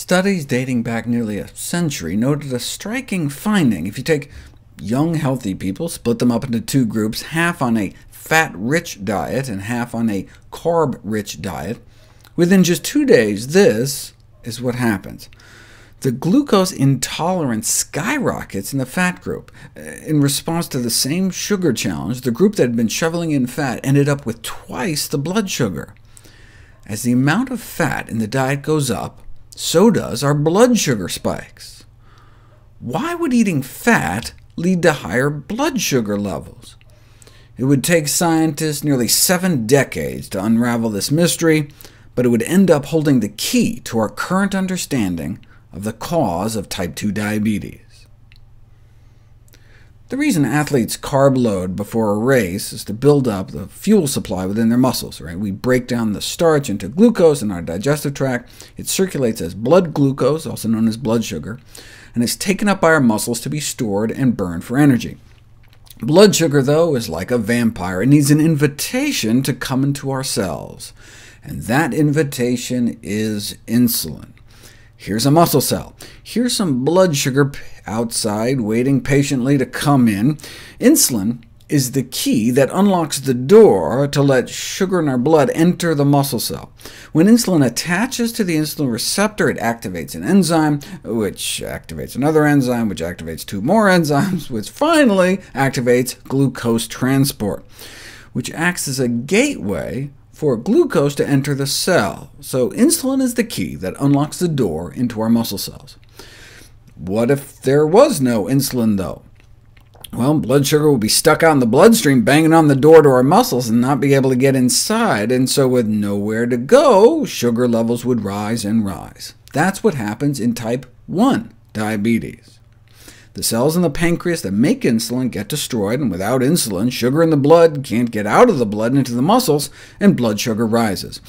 Studies dating back nearly a century noted a striking finding. If you take young, healthy people, split them up into two groups, half on a fat-rich diet and half on a carb-rich diet, within just two days, this is what happens. The glucose intolerance skyrockets in the fat group. In response to the same sugar challenge, the group that had been shoveling in fat ended up with twice the blood sugar. As the amount of fat in the diet goes up, so does our blood sugar spikes. Why would eating fat lead to higher blood sugar levels? It would take scientists nearly seven decades to unravel this mystery, but it would end up holding the key to our current understanding of the cause of type 2 diabetes. The reason athletes carb load before a race is to build up the fuel supply within their muscles. Right? We break down the starch into glucose in our digestive tract. It circulates as blood glucose, also known as blood sugar, and is taken up by our muscles to be stored and burned for energy. Blood sugar, though, is like a vampire. It needs an invitation to come into our cells, and that invitation is insulin. Here's a muscle cell. Here's some blood sugar outside waiting patiently to come in. Insulin is the key that unlocks the door to let sugar in our blood enter the muscle cell. When insulin attaches to the insulin receptor, it activates an enzyme, which activates another enzyme, which activates two more enzymes, which finally activates glucose transport, which acts as a gateway for glucose to enter the cell, so insulin is the key that unlocks the door into our muscle cells. What if there was no insulin, though? Well, blood sugar would be stuck out in the bloodstream, banging on the door to our muscles and not be able to get inside, and so with nowhere to go, sugar levels would rise and rise. That's what happens in type 1 diabetes. The cells in the pancreas that make insulin get destroyed, and without insulin, sugar in the blood can't get out of the blood into the muscles, and blood sugar rises.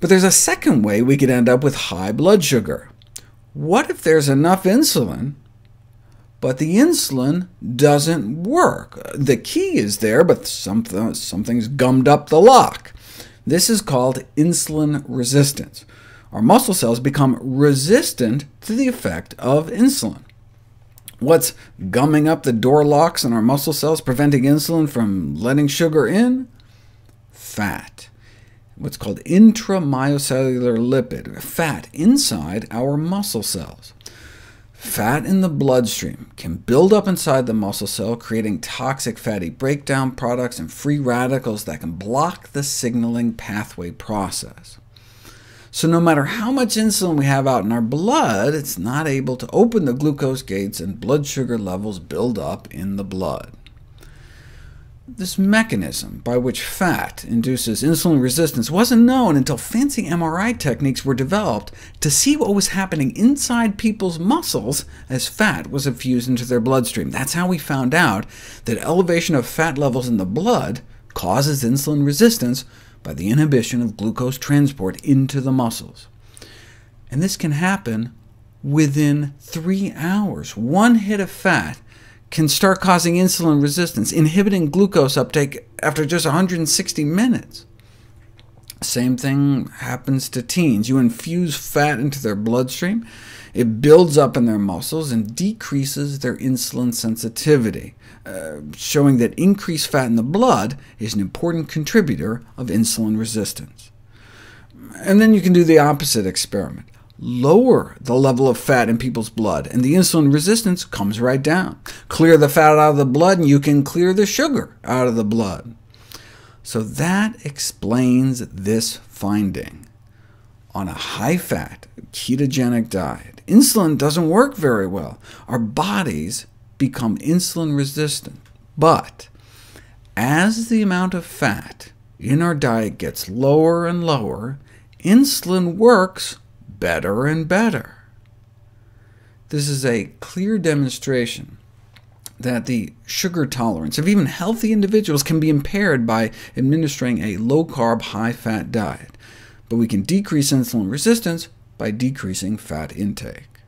But there's a second way we could end up with high blood sugar. What if there's enough insulin, but the insulin doesn't work? The key is there, but something, something's gummed up the lock. This is called insulin resistance. Our muscle cells become resistant to the effect of insulin. What's gumming up the door locks in our muscle cells, preventing insulin from letting sugar in? Fat. What's called intramyocellular lipid, fat inside our muscle cells. Fat in the bloodstream can build up inside the muscle cell, creating toxic fatty breakdown products and free radicals that can block the signaling pathway process. So no matter how much insulin we have out in our blood, it's not able to open the glucose gates and blood sugar levels build up in the blood. This mechanism by which fat induces insulin resistance wasn't known until fancy MRI techniques were developed to see what was happening inside people's muscles as fat was infused into their bloodstream. That's how we found out that elevation of fat levels in the blood causes insulin resistance, by the inhibition of glucose transport into the muscles. And this can happen within three hours. One hit of fat can start causing insulin resistance, inhibiting glucose uptake after just 160 minutes. Same thing happens to teens. You infuse fat into their bloodstream, it builds up in their muscles and decreases their insulin sensitivity, uh, showing that increased fat in the blood is an important contributor of insulin resistance. And then you can do the opposite experiment. Lower the level of fat in people's blood, and the insulin resistance comes right down. Clear the fat out of the blood, and you can clear the sugar out of the blood. So that explains this finding on a high-fat, ketogenic diet, insulin doesn't work very well. Our bodies become insulin resistant. But as the amount of fat in our diet gets lower and lower, insulin works better and better. This is a clear demonstration that the sugar tolerance of even healthy individuals can be impaired by administering a low-carb, high-fat diet but we can decrease insulin resistance by decreasing fat intake.